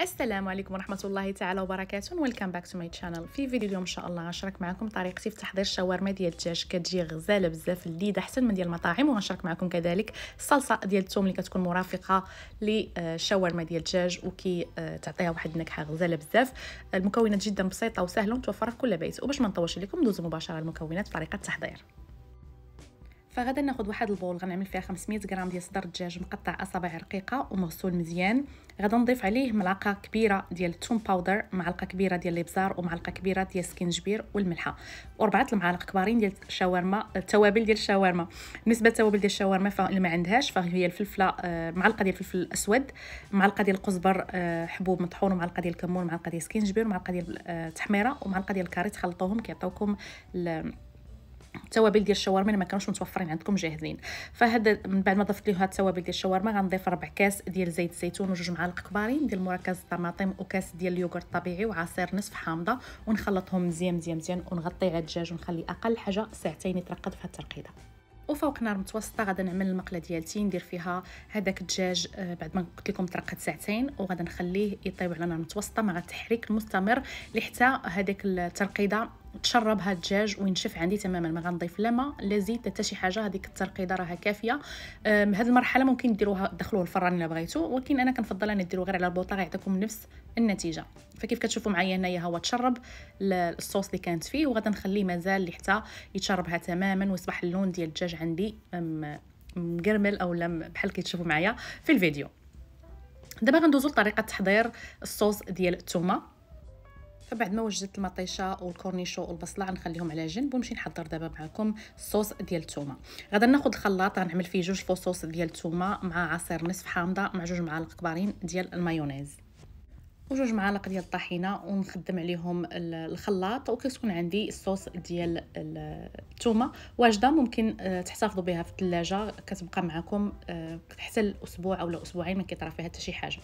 السلام عليكم ورحمه الله تعالى وبركاته ويلكم باك تو ماي شانل في فيديو اليوم ان شاء الله غنشارك معكم طريقتي في تحضير الشاورما ديال الدجاج كتجي غزاله بزاف لذيذه احسن من ديال المطاعم وغنشارك معكم كذلك الصلصه ديال الثوم اللي كتكون مرافقه للشاورما ديال الدجاج وكي تعطيها واحد النكهه غزاله بزاف المكونات جدا بسيطه وسهله ومتوفره في كل بيت وباش ما نطولش لكم ندوزو مباشره المكونات وطريقة طريقه التحضير فغدا ناخذ واحد البول غنعمل فيها 500 غرام ديال صدر الدجاج مقطع اصابع رقيقه ومغسول مزيان غدا نضيف عليه ملعقه كبيره ديال الثوم باودر معلقه كبيره ديال الابزار ومعلقه كبيره ديال السكينجبير والملحه واربعه المعالق كبارين ديال الشاورما التوابل ديال الشاورما بالنسبه للتوابل ديال الشاورما فاللي ما عندهاش فهي الفلفله آه، معلقه ديال الفلفل الاسود معلقه ديال القزبر آه، حبوب مطحون آه، ومعلقه ديال الكمون معلقه ديال السكينجبير ومعلقه ديال التحميره ومعلقه ديال الكاري تخلطوهم كيعطيوكم التوابل ديال الشاورما اللي ما كانوش متوفرين عندكم جاهزين فهاد من بعد ما ضفت ليه هاد التوابل ديال الشاورما غنضيف ربع كاس ديال زيت الزيتون وجوج معالق كبارين ديال مراكز الطماطم وكاس ديال اليوغورت الطبيعي وعصير نصف حامضه ونخلطهم مزيان مزيان مزيان ونغطي على الدجاج ونخلي اقل حاجه ساعتين يترقد في هاد الترقيده وفوق نار متوسطه غادي نعمل المقله ديالتي ندير فيها هذاك الدجاج آه، بعد ما قلت لكم ترقد ساعتين وغادي نخليه يطيب على نار متوسطه مع التحريك المستمر لحتى هذيك الترقيده تشرب هاد الدجاج وينشف عندي تماما ما غنضيف لا ما لا زيت حتى شي حاجه هذيك الترقيده راها كافيه هاد المرحله ممكن ديروها دخلوه الفران الا بغيتو ولكن انا كنفضل انا ديرو غير على البوطه غيعطيكم نفس النتيجه فكيف كتشوفوا معايا هنايا هو تشرب الصوص اللي كانت فيه وغادي نخليه مازال حتى يتشربها تماما ويصبح اللون ديال الدجاج عندي مقرمل اولا بحال كتشوفوا معايا في الفيديو دابا غندوزو لطريقه تحضير الصوص ديال الثومه فبعد ما وجدت المطيشه والكورنيشو والبصله غنخليهم على جنب ونمشي نحضر دابا معكم الصوص ديال الثومه غادا ناخذ الخلاط غنعمل فيه جوج فصوص ديال الثومه مع عصير نصف حامضه مع جوج معالق كبارين ديال المايونيز وجوج معالق ديال الطحينه ونخدم عليهم الخلاط وكتكون عندي الصوص ديال الثومه واجده ممكن آه، تحتفظوا بها في الثلاجه كتبقى معكم آه، حتى الاسبوع اولا اسبوعين ما كيطرا فيها حتى شي حاجه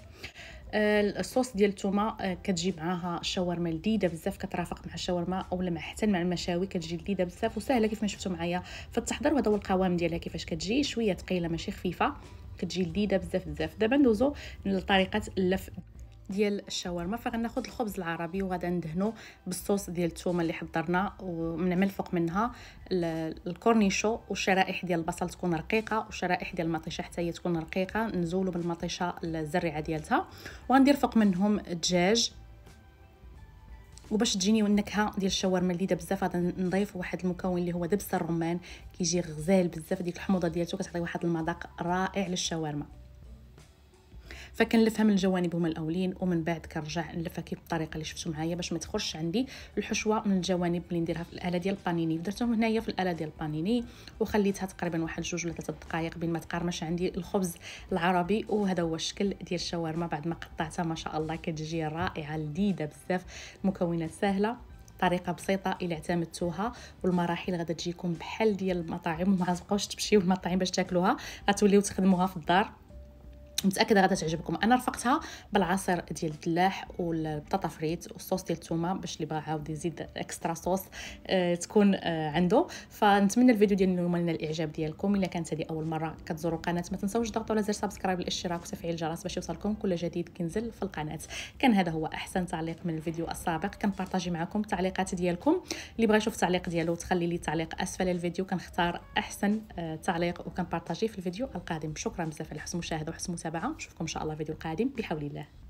آه، الصوص ديال الثومه كتجي معاها شاورما لذيذه بزاف كترافق مع الشاورما اولا مع حتى مع المشاوي كتجي لذيذه بزاف وسهله كيف ما شفتوا معايا في التحضير وهذا هو القوام ديالها كيفاش كتجي شويه ثقيله ماشي خفيفه كتجي لذيذه بزاف بزاف دابا ندوزو لطريقه اللف ديال الشاورما فغناخد الخبز العربي وغادا ندهنو بالصوص ديال الثومه اللي حضرنا ونعمل فوق منها الكورنيشو والشرائح ديال البصل تكون رقيقه والشرائح ديال المطيشه حتى هي تكون رقيقه نزولو بالمطيشه الزريعه ديالتها وغندير فوق منهم الدجاج وباش تجيني النكهه ديال الشاورما اللي بزاف غادي نضيف واحد المكون اللي هو دبس الرمان كيجي غزال بزاف ديك الحموضه ديالته كتعطي واحد المذاق رائع للشاورما فكنلفها من الجوانب هما الاولين ومن بعد كنرجع نلفها كيف الطريقه اللي شفتوا معايا باش ما تخرجش عندي الحشوه من الجوانب اللي نديرها في الاله ديال البانيني درتهم هنايا في الاله ديال البانيني وخليتها تقريبا واحد جوج ولا ثلاثه دقائق بين ما تقرمش عندي الخبز العربي وهذا هو الشكل ديال الشاورما بعد ما قطعتها ما شاء الله كتجي رائعه لذيذه بزاف المكونات سهله طريقه بسيطه الى اعتمدتوها والمراحل غادا تجيكم بحال ديال المطاعم وما غتبقاوش تمشيو للمطاعم باش تاكلوها غتوليو تخدموها في الدار متاكده غادا تعجبكم انا رفقتها بالعصير ديال الدلاح والبطاطا فريت والصوص ديال الثومه باش اللي باغي عاود يزيد اكسترا صوص أه تكون أه عنده فنتمنى الفيديو ديال اليوم ينال الاعجاب ديالكم الا كانت هذه اول مره كتزوروا القناه ما تنساوش تضغطوا على زر سبسكرايب والاشتراك وتفعيل الجرس باش يوصلكم كل جديد كينزل في القناه كان هذا هو احسن تعليق من الفيديو السابق كنبارطاجي معكم التعليقات ديالكم اللي بغى يشوف التعليق ديالو تخلي لي تعليق اسفل الفيديو كنختار احسن أه تعليق وكنبارطاجيه في الفيديو القادم شكرا بزاف على حسن المشاهده وحسن المتابعه نشوفكم ان شاء الله فيديو قادم بحول الله